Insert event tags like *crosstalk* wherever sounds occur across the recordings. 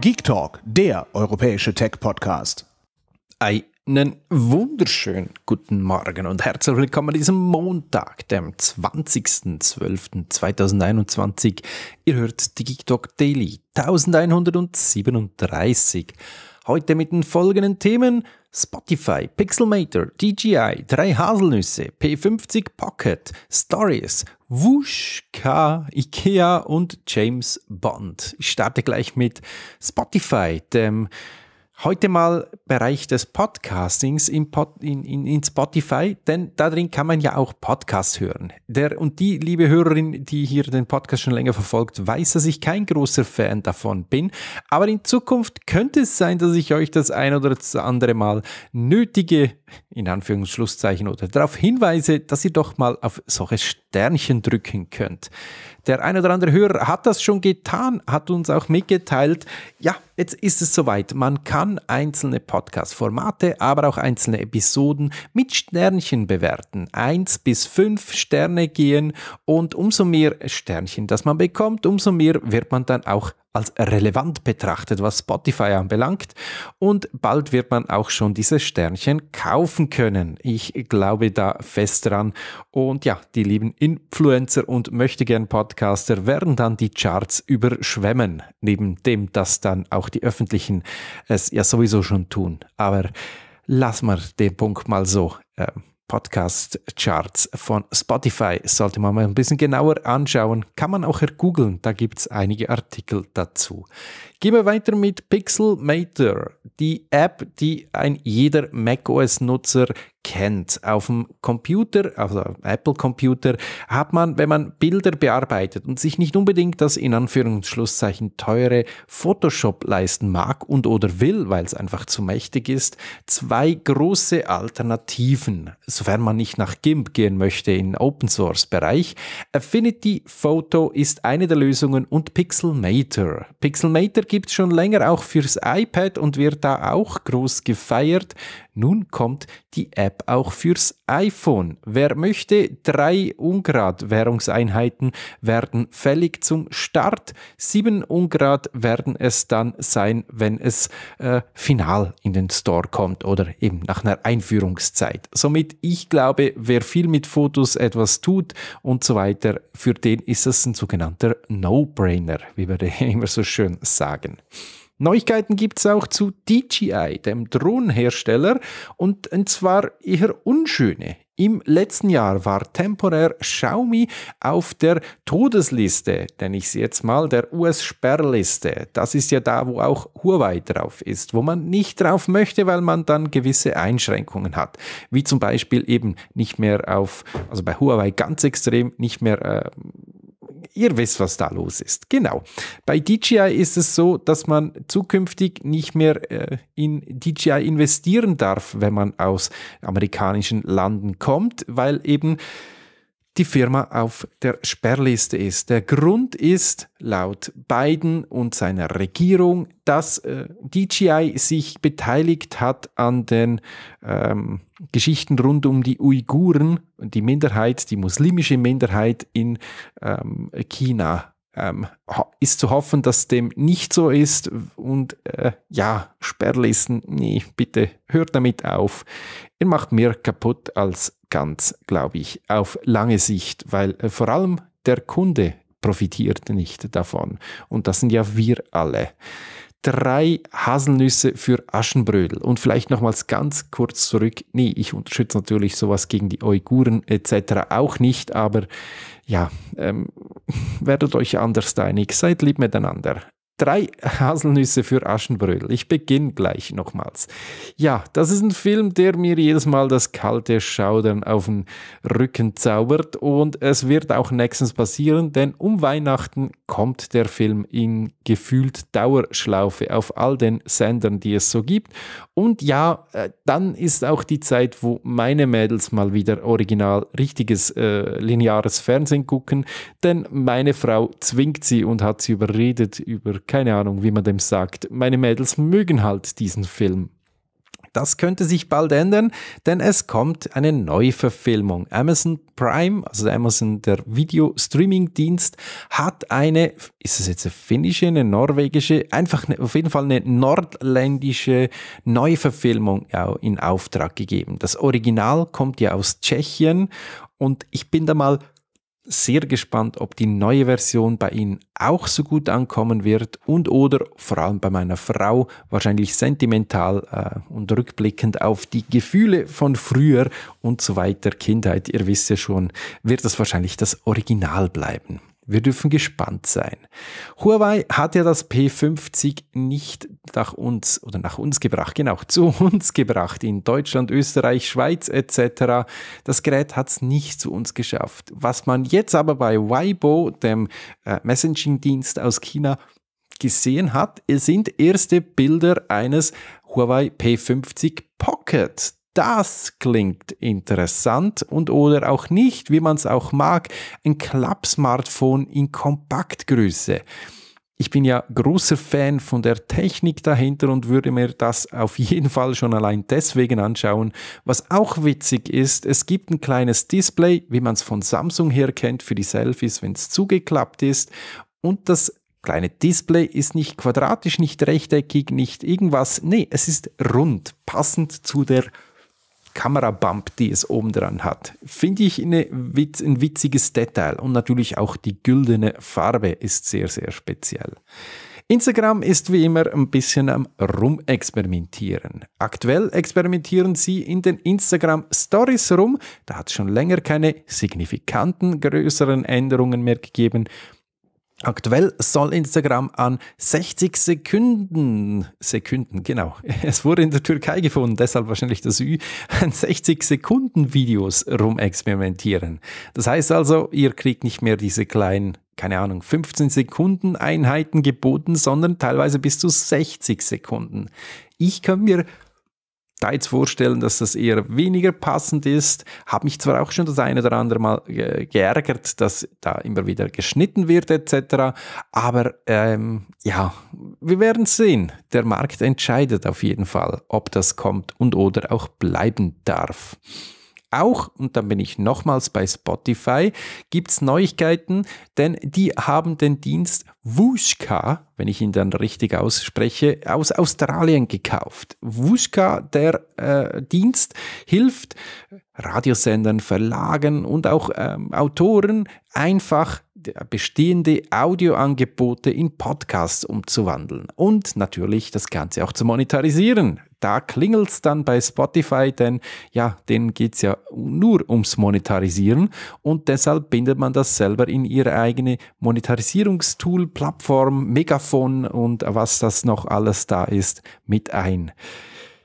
Geek Talk, der europäische Tech-Podcast. Einen wunderschönen guten Morgen und herzlich willkommen an diesem Montag, dem 20.12.2021. Ihr hört die Geek Talk Daily 1137. Heute mit den folgenden Themen. Spotify, Pixelmator, DJI, 3 Haselnüsse, P50 Pocket, Stories, Wushka, Ikea und James Bond. Ich starte gleich mit Spotify, dem Heute mal Bereich des Podcastings in, Pod, in, in, in, Spotify, denn darin kann man ja auch Podcasts hören. Der und die liebe Hörerin, die hier den Podcast schon länger verfolgt, weiß, dass ich kein großer Fan davon bin. Aber in Zukunft könnte es sein, dass ich euch das ein oder das andere Mal nötige in Anführungsschlusszeichen oder darauf hinweise, dass ihr doch mal auf solche Sternchen drücken könnt. Der ein oder andere Hörer hat das schon getan, hat uns auch mitgeteilt, ja, jetzt ist es soweit. Man kann einzelne Podcast-Formate, aber auch einzelne Episoden mit Sternchen bewerten. Eins bis fünf Sterne gehen und umso mehr Sternchen, das man bekommt, umso mehr wird man dann auch als relevant betrachtet, was Spotify anbelangt. Und bald wird man auch schon diese Sternchen kaufen können. Ich glaube da fest dran. Und ja, die lieben Influencer und möchtegern Podcaster werden dann die Charts überschwemmen. Neben dem, dass dann auch die öffentlichen es ja sowieso schon tun. Aber lass mal den Punkt mal so. Ähm Podcast-Charts von Spotify. Sollte man mal ein bisschen genauer anschauen. Kann man auch ergoogeln, da gibt es einige Artikel dazu. Gehen wir weiter mit Pixelmator, die App, die ein jeder macOS-Nutzer kennt. Auf dem Computer, also Apple Computer, hat man, wenn man Bilder bearbeitet und sich nicht unbedingt das in Anführungszeichen teure Photoshop leisten mag und oder will, weil es einfach zu mächtig ist, zwei große Alternativen, sofern man nicht nach GIMP gehen möchte in Open Source Bereich. Affinity Photo ist eine der Lösungen und Pixelmator. Pixelmator gibt es schon länger auch fürs iPad und wird da auch groß gefeiert. Nun kommt die App auch fürs iPhone. Wer möchte, drei Ungrad-Währungseinheiten werden fällig zum Start. Sieben Ungrad werden es dann sein, wenn es äh, final in den Store kommt oder eben nach einer Einführungszeit. Somit, ich glaube, wer viel mit Fotos etwas tut und so weiter, für den ist es ein sogenannter No-Brainer, wie wir *laughs* immer so schön sagen. Neuigkeiten gibt es auch zu DJI, dem Drohnenhersteller, und zwar eher unschöne. Im letzten Jahr war temporär Xiaomi auf der Todesliste, nenne ich sie jetzt mal, der US-Sperrliste. Das ist ja da, wo auch Huawei drauf ist, wo man nicht drauf möchte, weil man dann gewisse Einschränkungen hat. Wie zum Beispiel eben nicht mehr auf, also bei Huawei ganz extrem, nicht mehr äh, ihr wisst, was da los ist. Genau. Bei DJI ist es so, dass man zukünftig nicht mehr äh, in DJI investieren darf, wenn man aus amerikanischen Landen kommt, weil eben die Firma auf der Sperrliste ist. Der Grund ist laut Biden und seiner Regierung, dass äh, DJI sich beteiligt hat an den ähm, Geschichten rund um die Uiguren, die Minderheit, die muslimische Minderheit in ähm, China. Ähm, ist zu hoffen, dass dem nicht so ist. Und äh, ja, Sperrlisten, nee, bitte hört damit auf. Ihr macht mehr kaputt als ganz, glaube ich, auf lange Sicht, weil äh, vor allem der Kunde profitiert nicht davon. Und das sind ja wir alle. Drei Haselnüsse für Aschenbrödel. Und vielleicht nochmals ganz kurz zurück. Nee, ich unterstütze natürlich sowas gegen die Uiguren etc. auch nicht, aber ja, ähm, *laughs* werdet euch anders einig. Seid lieb miteinander. Drei Haselnüsse für Aschenbrödel. Ich beginne gleich nochmals. Ja, das ist ein Film, der mir jedes Mal das kalte Schaudern auf den Rücken zaubert und es wird auch nächstens passieren, denn um Weihnachten kommt der Film in gefühlt Dauerschlaufe auf all den Sendern, die es so gibt. Und ja, äh, dann ist auch die Zeit, wo meine Mädels mal wieder original richtiges äh, lineares Fernsehen gucken, denn meine Frau zwingt sie und hat sie überredet über keine Ahnung, wie man dem sagt. Meine Mädels mögen halt diesen Film. Das könnte sich bald ändern, denn es kommt eine Neuverfilmung. Amazon Prime, also Amazon der Video-Streaming-Dienst, hat eine, ist es jetzt eine finnische, eine norwegische, einfach eine, auf jeden Fall eine nordländische Neuverfilmung in Auftrag gegeben. Das Original kommt ja aus Tschechien und ich bin da mal sehr gespannt, ob die neue Version bei Ihnen auch so gut ankommen wird und oder vor allem bei meiner Frau wahrscheinlich sentimental äh, und rückblickend auf die Gefühle von früher und so weiter Kindheit. Ihr wisst ja schon, wird das wahrscheinlich das Original bleiben. Wir dürfen gespannt sein. Huawei hat ja das P50 nicht nach uns oder nach uns gebracht, genau, *laughs* zu uns gebracht in Deutschland, Österreich, Schweiz etc. Das Gerät hat es nicht zu uns geschafft. Was man jetzt aber bei Weibo, dem äh, Messaging-Dienst aus China, gesehen hat, sind erste Bilder eines Huawei P50 Pocket das klingt interessant und oder auch nicht, wie man es auch mag, ein Klappsmartphone in Kompaktgröße. Ich bin ja großer Fan von der Technik dahinter und würde mir das auf jeden Fall schon allein deswegen anschauen. Was auch witzig ist, es gibt ein kleines Display, wie man es von Samsung her kennt, für die Selfies, wenn es zugeklappt ist. Und das kleine Display ist nicht quadratisch, nicht rechteckig, nicht irgendwas. Nee, es ist rund, passend zu der Kamerabump, die es oben dran hat. Finde ich eine, ein witziges Detail und natürlich auch die güldene Farbe ist sehr, sehr speziell. Instagram ist wie immer ein bisschen am Rumexperimentieren. Aktuell experimentieren sie in den Instagram Stories rum. Da hat es schon länger keine signifikanten größeren Änderungen mehr gegeben. Aktuell soll Instagram an 60 Sekunden, Sekunden, genau. *laughs* Es wurde in der Türkei gefunden, deshalb wahrscheinlich das Ü, an 60 Sekunden Videos rumexperimentieren. Das heißt also, ihr kriegt nicht mehr diese kleinen, keine Ahnung, 15 Sekunden Einheiten geboten, sondern teilweise bis zu 60 Sekunden. Ich kann mir da jetzt vorstellen, dass das eher weniger passend ist. Habe mich zwar auch schon das eine oder andere Mal geärgert, dass da immer wieder geschnitten wird etc. Aber ähm, ja, wir werden sehen. Der Markt entscheidet auf jeden Fall, ob das kommt und oder auch bleiben darf auch, und dann bin ich nochmals bei Spotify, gibt es Neuigkeiten, denn die haben den Dienst Wushka, wenn ich ihn dann richtig ausspreche, aus Australien gekauft. Wushka, der äh, Dienst, hilft Radiosendern, Verlagen und auch ähm, Autoren einfach bestehende Audioangebote in Podcasts umzuwandeln und natürlich das Ganze auch zu monetarisieren da klingelt es dann bei Spotify, denn ja, denen geht es ja nur ums Monetarisieren und deshalb bindet man das selber in ihre eigene Monetarisierungstool, Plattform, Megafon und was das noch alles da ist mit ein.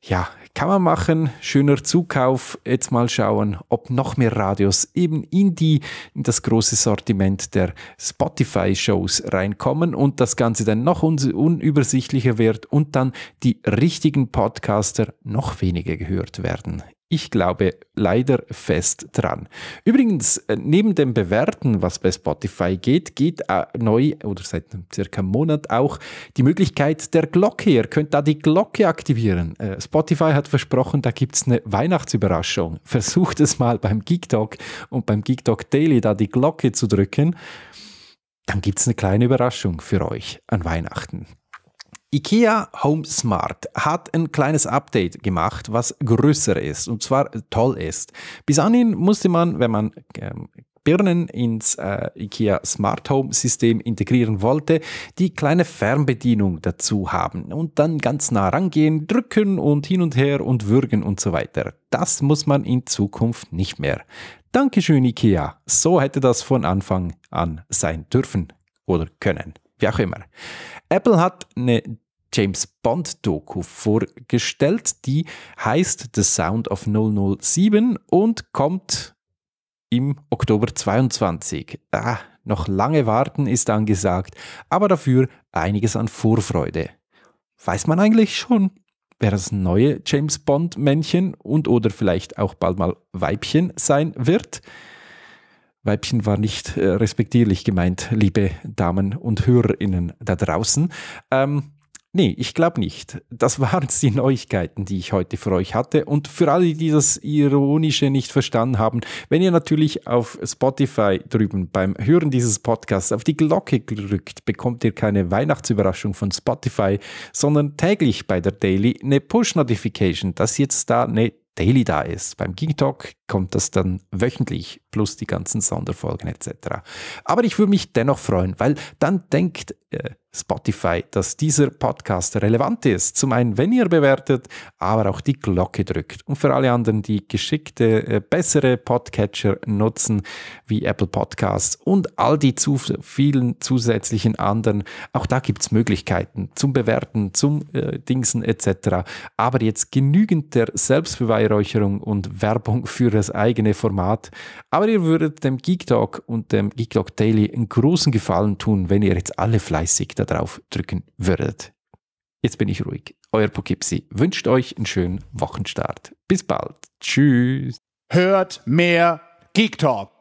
Ja, kann man machen, schöner Zukauf. Jetzt mal schauen, ob noch mehr Radios eben in, die, in das große Sortiment der Spotify-Shows reinkommen und das Ganze dann noch un unübersichtlicher wird und dann die richtigen Podcaster noch weniger gehört werden ich glaube leider fest dran. Übrigens, äh, neben dem Bewerten, was bei Spotify geht, geht äh, neu oder seit circa einem Monat auch die Möglichkeit der Glocke. Ihr könnt da die Glocke aktivieren. Äh, Spotify hat versprochen, da gibt es eine Weihnachtsüberraschung. *laughs* Versucht es mal beim Geek Talk und beim Geek Talk Daily da die Glocke zu drücken. Dann gibt es eine kleine Überraschung für euch an Weihnachten. IKEA Home Smart hat ein kleines Update gemacht, was größer ist und zwar toll ist. Bis anhin musste man, wenn man ähm, Birnen ins äh, IKEA Smart Home System integrieren wollte, die kleine Fernbedienung dazu haben und dann ganz nah rangehen, drücken und hin und her und würgen und so weiter. Das muss man in Zukunft nicht mehr. Dankeschön IKEA, so hätte das von Anfang an sein dürfen oder können wie auch immer. Apple hat eine James Bond Doku vorgestellt, die heißt The Sound of 007 und kommt im Oktober 22. Ah, noch lange warten ist angesagt, aber dafür einiges an Vorfreude. Weiß man eigentlich schon, wer das neue James Bond Männchen und oder vielleicht auch bald mal Weibchen sein wird? Weibchen war nicht äh, respektierlich gemeint, liebe Damen und Hörerinnen da draußen. Ähm, Nee, ich glaube nicht. Das waren die *laughs* Neuigkeiten, die ich heute für euch hatte. Und für alle, die das Ironische nicht verstanden haben, wenn ihr natürlich auf Spotify drüben beim Hören dieses Podcasts auf die Glocke drückt, bekommt ihr keine Weihnachtsüberraschung von Spotify, sondern täglich bei der Daily eine Push-Notification, dass jetzt da eine Daily da ist. Beim King Talk kommt das dann wöchentlich, plus die ganzen Sonderfolgen etc. Aber ich würde mich dennoch freuen, weil dann denkt äh, Spotify, dass dieser Podcast relevant ist. Zum einen, wenn ihr bewertet, aber auch die Glocke drückt. Und für alle anderen, die geschickte, äh, bessere Podcatcher nutzen, wie Apple Podcasts und all die zu vielen zusätzlichen anderen, auch da gibt es Möglichkeiten zum Bewerten, zum äh, Dingsen etc. Aber jetzt genügend der Selbstbeweihräucherung und Werbung für das eigene Format. Aber ihr würdet dem Geek Talk und dem Geek Talk Daily einen großen Gefallen tun, wenn ihr jetzt alle fleißig darauf drücken würdet. Jetzt bin ich ruhig. Euer Poughkeepsie wünscht euch einen schönen Wochenstart. Bis bald. Tschüss. Hört mehr Geek Talk.